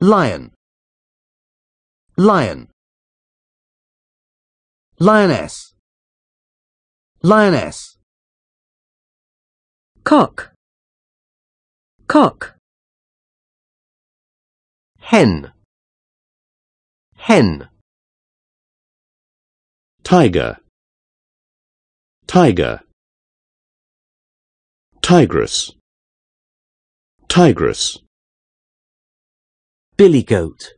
lion lion lioness lioness cock cock hen hen tiger tiger tigress tigress Billy goat.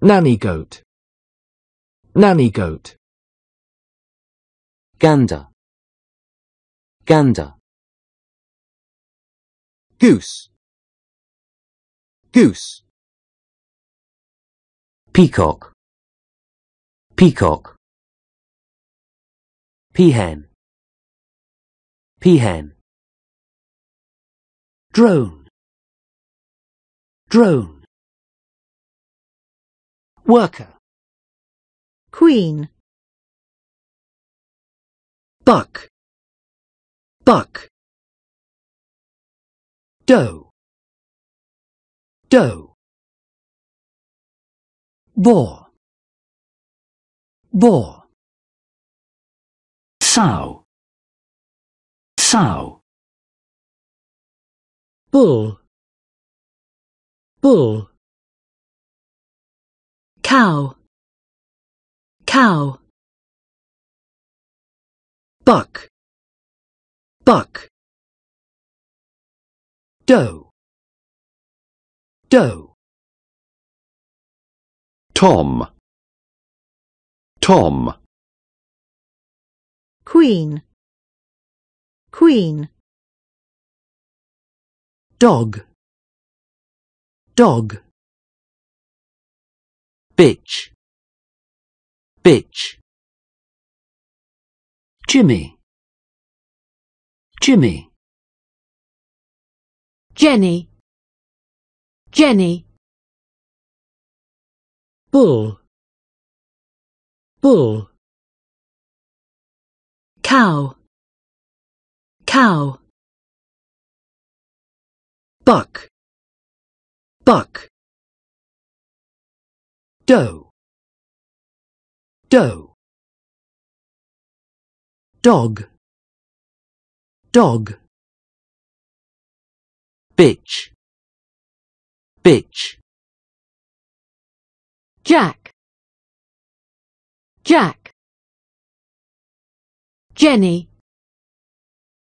nanny goat nanny goat gander gander goose goose peacock peacock peahen peahen drone drone worker queen buck buck doe doe boar boar sow sow bull bull cow cow buck buck doe doe tom tom queen queen dog dog bitch bitch Jimmy Jimmy Jenny Jenny bull bull cow cow buck, buck. Doe, doe. Dog, dog. Bitch, bitch. Jack, Jack. Jenny,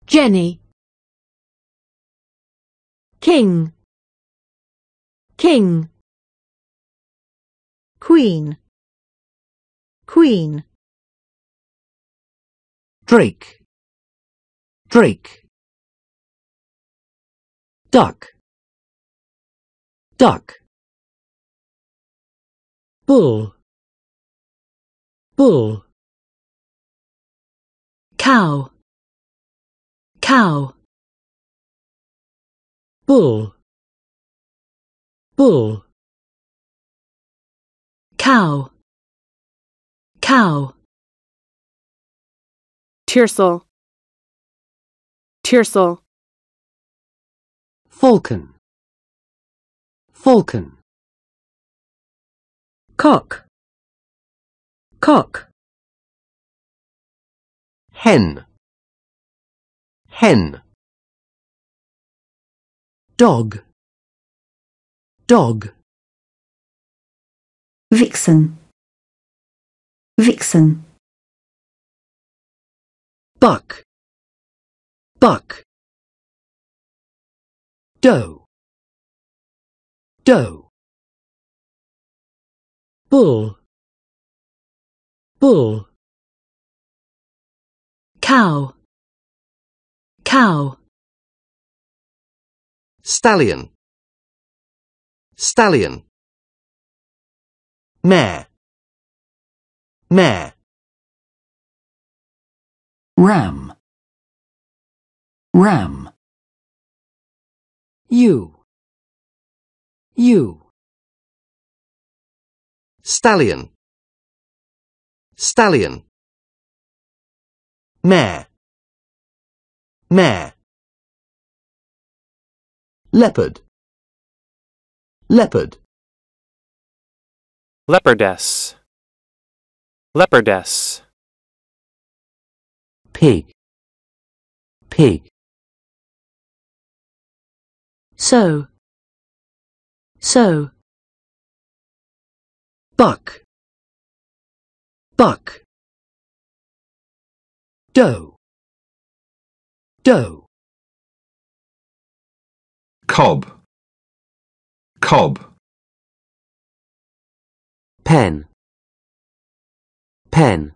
Jenny king king queen queen drake drake duck duck bull bull cow cow bull bull cow cow tearsel tearsel falcon falcon cock cock hen hen dog dog vixen vixen buck buck doe doe bull bull cow cow stallion, stallion, mare, mare, ram, ram, you, you, stallion, stallion, mare, mare leopard leopard leopardess leopardess pig pig so so buck buck doe doe cob cob pen pen